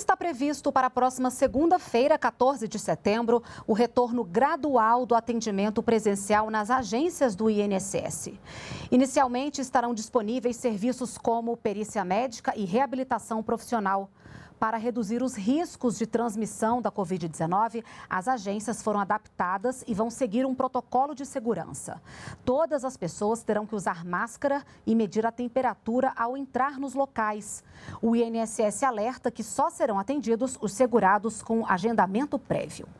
está previsto para a próxima segunda-feira, 14 de setembro, o retorno gradual do atendimento presencial nas agências do INSS. Inicialmente estarão disponíveis serviços como perícia médica e reabilitação profissional. Para reduzir os riscos de transmissão da Covid-19, as agências foram adaptadas e vão seguir um protocolo de segurança. Todas as pessoas terão que usar máscara e medir a temperatura ao entrar nos locais. O INSS alerta que só serão atendidos os segurados com agendamento prévio.